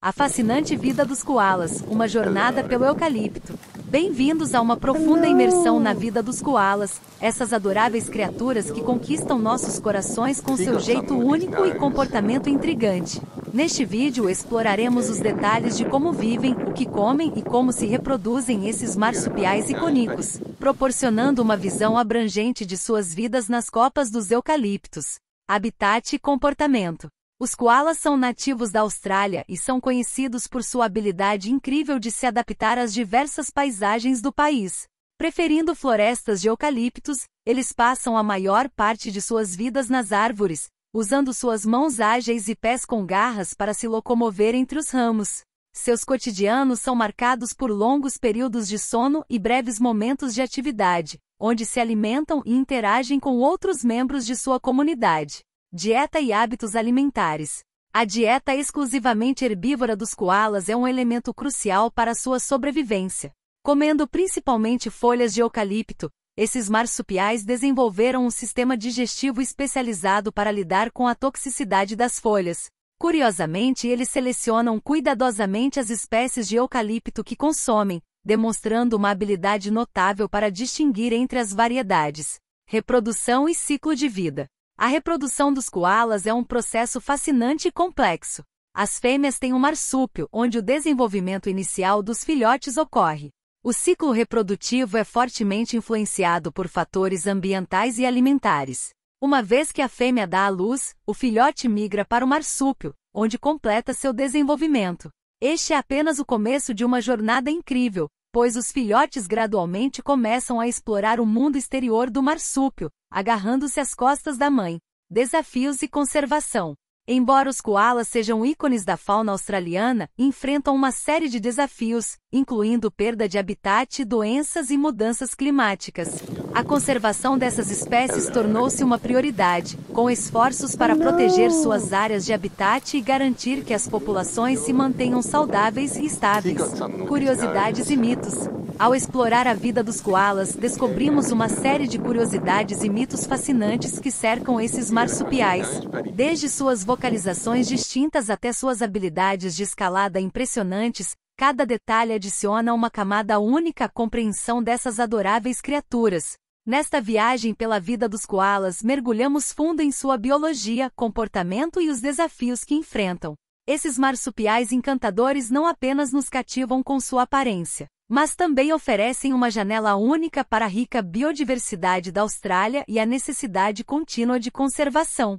A fascinante vida dos koalas, uma jornada pelo eucalipto. Bem-vindos a uma profunda imersão na vida dos koalas, essas adoráveis criaturas que conquistam nossos corações com seu jeito único e comportamento intrigante. Neste vídeo exploraremos os detalhes de como vivem, o que comem e como se reproduzem esses marsupiais icônicos, proporcionando uma visão abrangente de suas vidas nas copas dos eucaliptos. Habitat e comportamento. Os koalas são nativos da Austrália e são conhecidos por sua habilidade incrível de se adaptar às diversas paisagens do país. Preferindo florestas de eucaliptos, eles passam a maior parte de suas vidas nas árvores, usando suas mãos ágeis e pés com garras para se locomover entre os ramos. Seus cotidianos são marcados por longos períodos de sono e breves momentos de atividade, onde se alimentam e interagem com outros membros de sua comunidade. Dieta e hábitos alimentares. A dieta exclusivamente herbívora dos koalas é um elemento crucial para sua sobrevivência. Comendo principalmente folhas de eucalipto, esses marsupiais desenvolveram um sistema digestivo especializado para lidar com a toxicidade das folhas. Curiosamente, eles selecionam cuidadosamente as espécies de eucalipto que consomem, demonstrando uma habilidade notável para distinguir entre as variedades. Reprodução e ciclo de vida. A reprodução dos koalas é um processo fascinante e complexo. As fêmeas têm um marsúpio, onde o desenvolvimento inicial dos filhotes ocorre. O ciclo reprodutivo é fortemente influenciado por fatores ambientais e alimentares. Uma vez que a fêmea dá à luz, o filhote migra para o marsúpio, onde completa seu desenvolvimento. Este é apenas o começo de uma jornada incrível, pois os filhotes gradualmente começam a explorar o mundo exterior do marsúpio, agarrando-se às costas da mãe. Desafios e conservação. Embora os koalas sejam ícones da fauna australiana, enfrentam uma série de desafios, incluindo perda de habitat, doenças e mudanças climáticas. A conservação dessas espécies tornou-se uma prioridade, com esforços para Não. proteger suas áreas de habitat e garantir que as populações se mantenham saudáveis e estáveis. Curiosidades e mitos. Ao explorar a vida dos koalas, descobrimos uma série de curiosidades e mitos fascinantes que cercam esses marsupiais, desde suas vocalizações distintas até suas habilidades de escalada impressionantes. Cada detalhe adiciona uma camada única à compreensão dessas adoráveis criaturas. Nesta viagem pela vida dos koalas, mergulhamos fundo em sua biologia, comportamento e os desafios que enfrentam. Esses marsupiais encantadores não apenas nos cativam com sua aparência, mas também oferecem uma janela única para a rica biodiversidade da Austrália e a necessidade contínua de conservação.